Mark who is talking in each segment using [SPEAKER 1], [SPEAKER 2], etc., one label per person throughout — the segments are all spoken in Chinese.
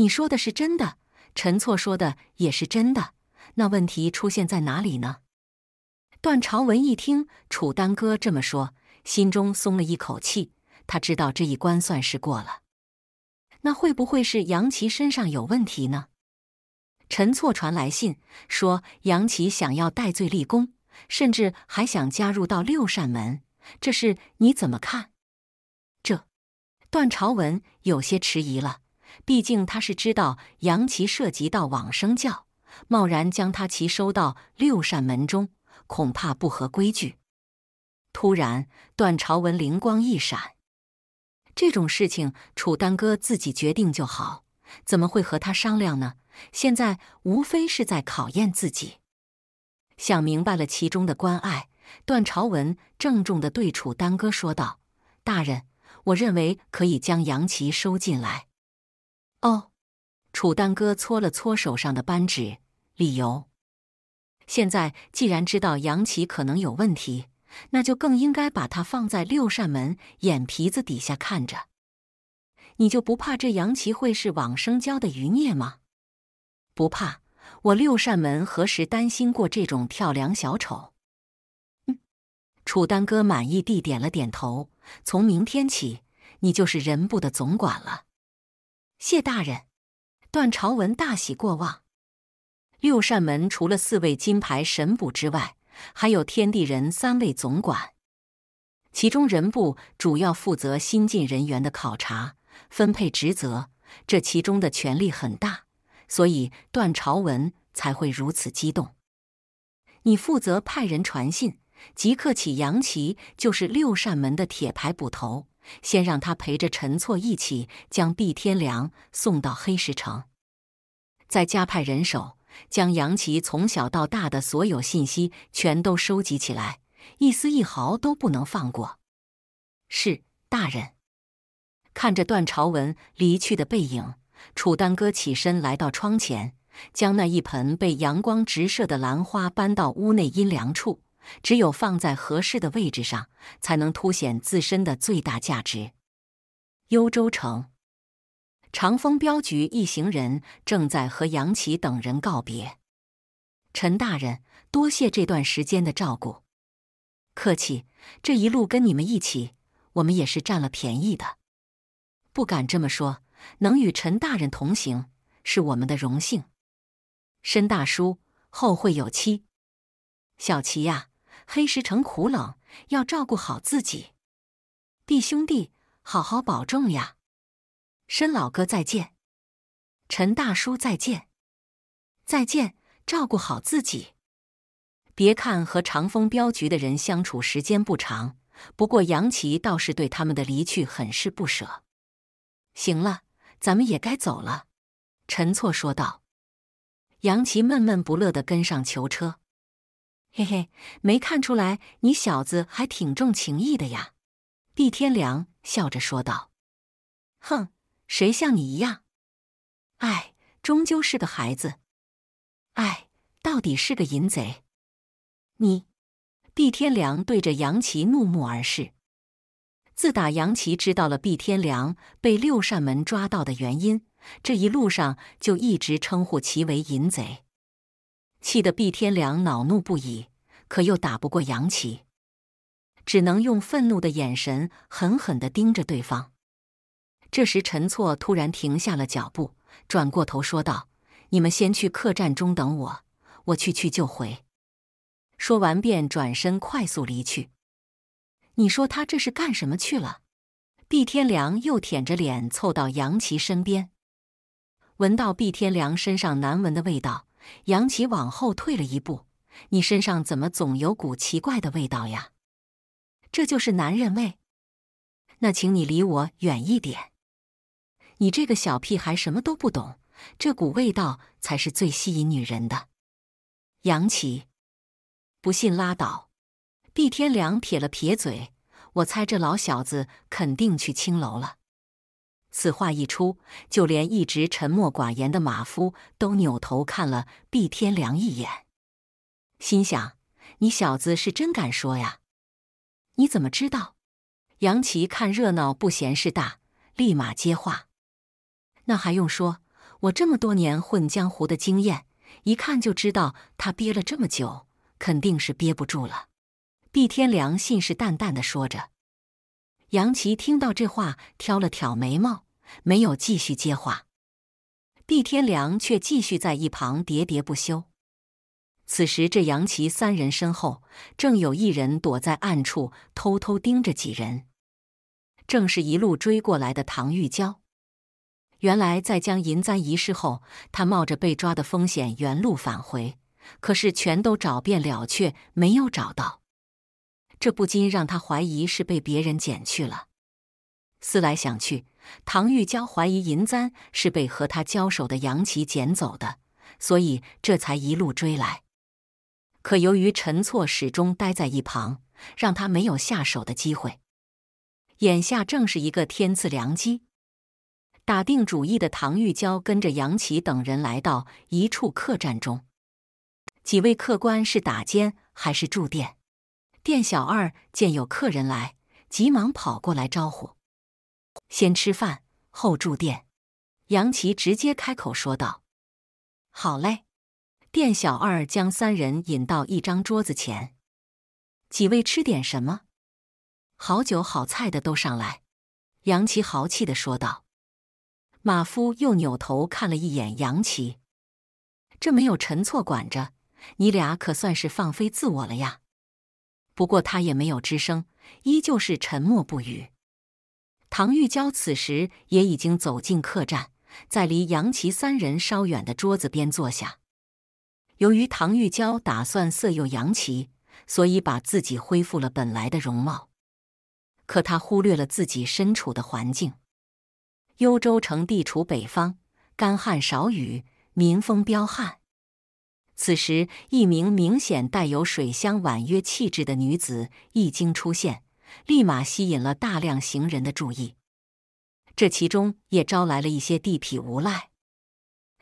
[SPEAKER 1] 你说的是真的，陈错说的也是真的，那问题出现在哪里呢？段朝文一听楚丹哥这么说，心中松了一口气，他知道这一关算是过了。那会不会是杨琪身上有问题呢？陈错传来信说杨琪想要戴罪立功，甚至还想加入到六扇门，这事你怎么看？这段朝文有些迟疑了。毕竟他是知道杨琦涉及到往生教，贸然将他其收到六扇门中，恐怕不合规矩。突然，段朝文灵光一闪，这种事情楚丹歌自己决定就好，怎么会和他商量呢？现在无非是在考验自己。想明白了其中的关爱，段朝文郑重地对楚丹歌说道：“大人，我认为可以将杨琪收进来。”哦，楚丹哥搓了搓手上的扳指，理由：现在既然知道杨奇可能有问题，那就更应该把他放在六扇门眼皮子底下看着。你就不怕这杨奇会是往生教的余孽吗？不怕，我六扇门何时担心过这种跳梁小丑？嗯，楚丹哥满意地点了点头。从明天起，你就是人部的总管了。谢大人，段朝文大喜过望。六扇门除了四位金牌神捕之外，还有天地人三位总管，其中人部主要负责新进人员的考察、分配职责，这其中的权力很大，所以段朝文才会如此激动。你负责派人传信，即刻起，杨琦就是六扇门的铁牌捕头。先让他陪着陈错一起将毕天良送到黑石城，再加派人手，将杨琪从小到大的所有信息全都收集起来，一丝一毫都不能放过。是大人。看着段朝文离去的背影，楚丹哥起身来到窗前，将那一盆被阳光直射的兰花搬到屋内阴凉处。只有放在合适的位置上，才能凸显自身的最大价值。幽州城，长风镖局一行人正在和杨奇等人告别。陈大人，多谢这段时间的照顾。客气，这一路跟你们一起，我们也是占了便宜的。不敢这么说，能与陈大人同行，是我们的荣幸。申大叔，后会有期。小齐呀。黑石城苦冷，要照顾好自己，弟兄弟，好好保重呀！申老哥再见，陈大叔再见，再见，照顾好自己。别看和长风镖局的人相处时间不长，不过杨奇倒是对他们的离去很是不舍。行了，咱们也该走了。”陈错说道。杨奇闷闷不乐的跟上囚车。嘿嘿，没看出来你小子还挺重情义的呀！”毕天良笑着说道。“哼，谁像你一样？哎，终究是个孩子，哎，到底是个淫贼！”你，毕天良对着杨琪怒目而视。自打杨琪知道了毕天良被六扇门抓到的原因，这一路上就一直称呼其为淫贼。气得毕天良恼怒不已，可又打不过杨奇，只能用愤怒的眼神狠狠的盯着对方。这时，陈错突然停下了脚步，转过头说道：“你们先去客栈中等我，我去去就回。”说完便转身快速离去。你说他这是干什么去了？毕天良又舔着脸凑到杨奇身边，闻到毕天良身上难闻的味道。杨奇往后退了一步，你身上怎么总有股奇怪的味道呀？这就是男人味，那请你离我远一点。你这个小屁孩什么都不懂，这股味道才是最吸引女人的。杨奇，不信拉倒。毕天良撇了撇嘴，我猜这老小子肯定去青楼了。此话一出，就连一直沉默寡言的马夫都扭头看了毕天良一眼，心想：“你小子是真敢说呀！”你怎么知道？杨奇看热闹不嫌事大，立马接话：“那还用说？我这么多年混江湖的经验，一看就知道他憋了这么久，肯定是憋不住了。”毕天良信誓旦旦的说着。杨琪听到这话，挑了挑眉毛，没有继续接话。毕天良却继续在一旁喋喋不休。此时，这杨琪三人身后，正有一人躲在暗处，偷偷盯着几人，正是一路追过来的唐玉娇。原来，在将银簪遗失后，他冒着被抓的风险原路返回，可是全都找遍了，却没有找到。这不禁让他怀疑是被别人捡去了。思来想去，唐玉娇怀疑银簪是被和他交手的杨琪捡走的，所以这才一路追来。可由于陈错始终待在一旁，让他没有下手的机会。眼下正是一个天赐良机，打定主意的唐玉娇跟着杨琪等人来到一处客栈中。几位客官是打尖还是住店？店小二见有客人来，急忙跑过来招呼：“先吃饭，后住店。”杨奇直接开口说道：“好嘞！”店小二将三人引到一张桌子前：“几位吃点什么？好酒好菜的都上来。”杨奇豪气的说道。马夫又扭头看了一眼杨奇：“这没有陈错管着，你俩可算是放飞自我了呀！”不过他也没有吱声，依旧是沉默不语。唐玉娇此时也已经走进客栈，在离杨琪三人稍远的桌子边坐下。由于唐玉娇打算色诱杨琪，所以把自己恢复了本来的容貌。可他忽略了自己身处的环境。幽州城地处北方，干旱少雨，民风彪悍。此时，一名明显带有水乡婉约气质的女子一经出现，立马吸引了大量行人的注意。这其中也招来了一些地痞无赖。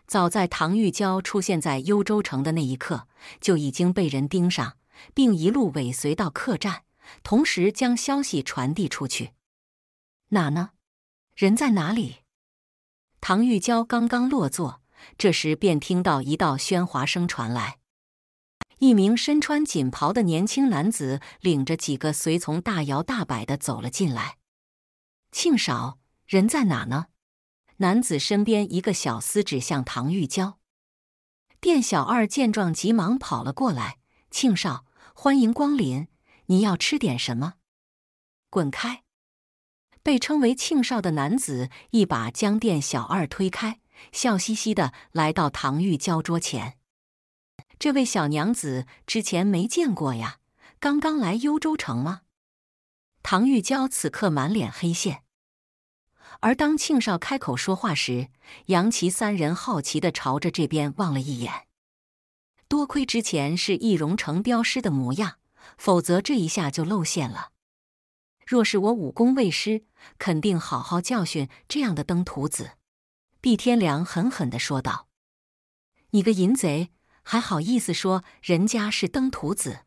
[SPEAKER 1] 早在唐玉娇出现在幽州城的那一刻，就已经被人盯上，并一路尾随到客栈，同时将消息传递出去。哪呢？人在哪里？唐玉娇刚刚落座。这时，便听到一道喧哗声传来。一名身穿锦袍的年轻男子领着几个随从大摇大摆的走了进来。庆少，人在哪呢？男子身边一个小厮指向唐玉娇。店小二见状，急忙跑了过来。庆少，欢迎光临，你要吃点什么？滚开！被称为庆少的男子一把将店小二推开。笑嘻嘻的来到唐玉娇桌前，这位小娘子之前没见过呀，刚刚来幽州城吗？唐玉娇此刻满脸黑线，而当庆少开口说话时，杨琪三人好奇的朝着这边望了一眼。多亏之前是易容成镖师的模样，否则这一下就露馅了。若是我武功未失，肯定好好教训这样的登徒子。毕天良狠狠的说道：“你个淫贼，还好意思说人家是登徒子？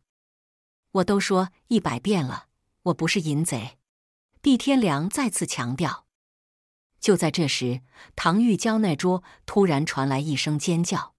[SPEAKER 1] 我都说一百遍了，我不是淫贼。”毕天良再次强调。就在这时，唐玉娇那桌突然传来一声尖叫。